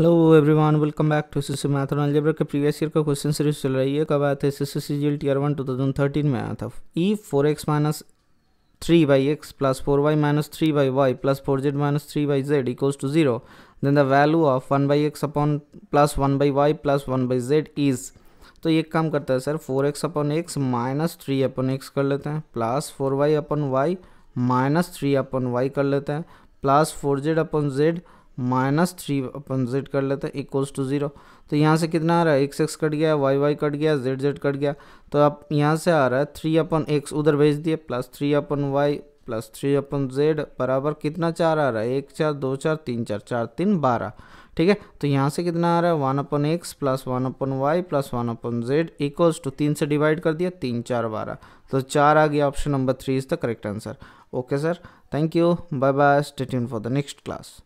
hello everyone welcome back to C C math algebra के previous year का question series चल रही है कब आया था C C C G tier one two thousand thirteen में आया था if four x minus three by x plus four y minus three by y plus four z minus three by z equals to zero then the value of one by x upon plus one by y plus one by z is तो ये काम करता है sir four x upon x minus three upon x कर लेते हैं plus four y upon y minus three upon y कर लेते हैं plus four z upon z minus three upon z कर लेते हैं इक्वल्स टू ज़ीरो तो यहाँ से कितना आ रहा है एक्स एक्स कट गया वाई वाई कट गया जेड जेड कट गया तो आप यहाँ से आ रहा है थ्री अपन एक्स उधर भेज दिए plus three upon y plus three upon z बराबर कितना चार आ रहा है एक चार दो चार तीन चार चार तीन बारह ठीक है तो यहाँ से कितना आ रहा है one upon x plus one upon y plus one upon z equals to तीन से डिवाइड कर दिया तीन चार बारह तो चार आ गया option number three is the correct answer okay sir thank you bye bye stay tune for the next class